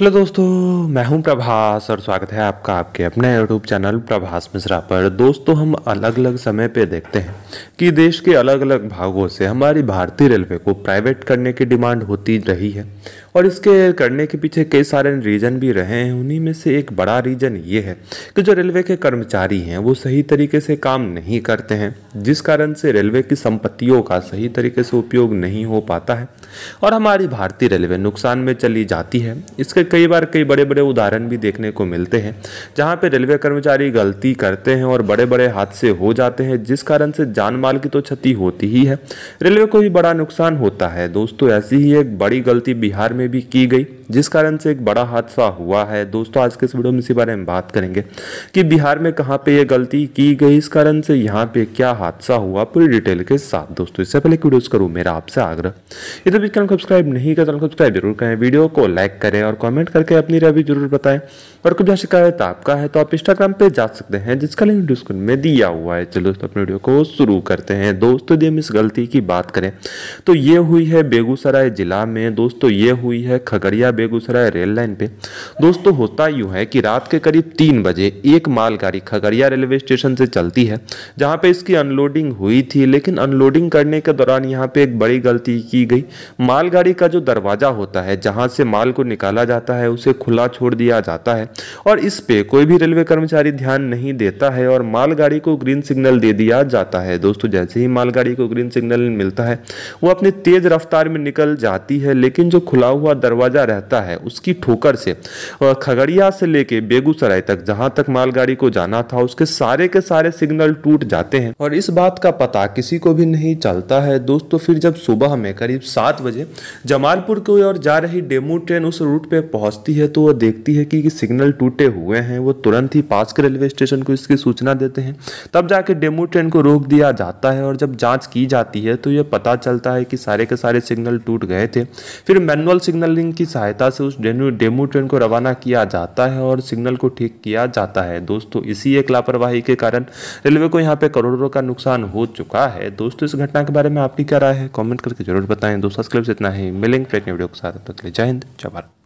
hello दोस्तों मैं हूं प्रभास और स्वागत है आपका आपके अपने यूट्यूब चैनल प्रभास मिश्रा पर दोस्तों हम अलग अलग समय पे देखते हैं कि देश के अलग अलग भागों से हमारी भारतीय रेलवे को प्राइवेट करने की डिमांड होती रही है और इसके करने के पीछे कई सारे रीज़न भी रहे हैं उन्हीं में से एक बड़ा रीज़न ये है कि जो रेलवे के कर्मचारी हैं वो सही तरीके से काम नहीं करते हैं जिस कारण से रेलवे की संपत्तियों का सही तरीके से उपयोग नहीं हो पाता है और हमारी भारतीय रेलवे नुकसान में चली जाती है इसके कई बार कई बड़े बड़े उदाहरण भी देखने को मिलते हैं जहाँ पर रेलवे कर्मचारी गलती करते हैं और बड़े बड़े हादसे हो जाते हैं जिस कारण से जान माल की तो क्षति होती ही है रेलवे को ही बड़ा नुकसान होता है दोस्तों ऐसी ही एक बड़ी गलती बिहार में में भी की गई जिस कारण से एक बड़ा हादसा हुआ है दोस्तों आज के इस वीडियो में इसी बारे में बात करेंगे कि बिहार में कहाँ पे ये गलती की गई इस कारण से यहाँ पे क्या हादसा हुआ पूरी डिटेल के साथ दोस्तों इससे पहले वीडियोस करूँ मेरा आपसे आग्रह इधर भी चैनल सब्सक्राइब नहीं कर तो चैनल सब्सक्राइब जरूर करें वीडियो को लाइक करें और कॉमेंट करके अपनी राय भी जरूर बताएं और कुछ शिकायत आपका है तो आप इंस्टाग्राम पर जा सकते हैं जिसका लिंक डिस्क्रिप्शन में दिया हुआ है चलो दोस्तों अपने वीडियो को शुरू करते हैं दोस्तों यदि हम इस गलती की बात करें तो ये हुई है बेगूसराय जिला में दोस्तों ये हुई हुई है खगड़िया बेगूसराय रेल लाइन पे दोस्तों होता यूँ है कि रात के करीब तीन बजे एक मालगाड़ी खगड़िया रेलवे स्टेशन से चलती है जहाँ पे इसकी अनलोडिंग हुई थी लेकिन अनलोडिंग करने के दौरान यहाँ पे एक बड़ी गलती की गई मालगाड़ी का जो दरवाज़ा होता है जहाँ से माल को निकाला जाता है उसे खुला छोड़ दिया जाता है और इस पर कोई भी रेलवे कर्मचारी ध्यान नहीं देता है और मालगाड़ी को ग्रीन सिग्नल दे दिया जाता है दोस्तों जैसे ही मालगाड़ी को ग्रीन सिग्नल मिलता है वो अपनी तेज़ रफ्तार में निकल जाती है लेकिन जो खुला हुआ दरवाज़ा रहता है उसकी ठोकर से और खगड़िया से लेके बेगूसराय तक जहां तक मालगाड़ी को जाना था उसके सारे के सारे सिग्नल टूट जाते हैं और इस बात का पता किसी को भी नहीं चलता है दोस्तों फिर जब सुबह में करीब सात बजे जमालपुर की ओर जा रही डेमू ट्रेन उस रूट पे पहुंचती है तो वह देखती है कि, कि सिग्नल टूटे हुए हैं वो तुरंत ही पास के रेलवे स्टेशन को इसकी सूचना देते हैं तब जाके डेमू ट्रेन को रोक दिया जाता है और जब जांच की जाती है तो यह पता चलता है कि सारे के सारे सिग्नल टूट गए थे फिर मैनुअल सिग्नलिंग की सहायता से उस डेमू ट्रेन को रवाना किया जाता है और सिग्नल को ठीक किया जाता है दोस्तों इसी एक लापरवाही के कारण रेलवे को यहाँ पे करोड़ों का नुकसान हो चुका है दोस्तों इस घटना के बारे में आपकी क्या राय है कॉमेंट करके जरूर बताएं दोस्तों इतना ही मिलेंगे जय हिंद जय भारत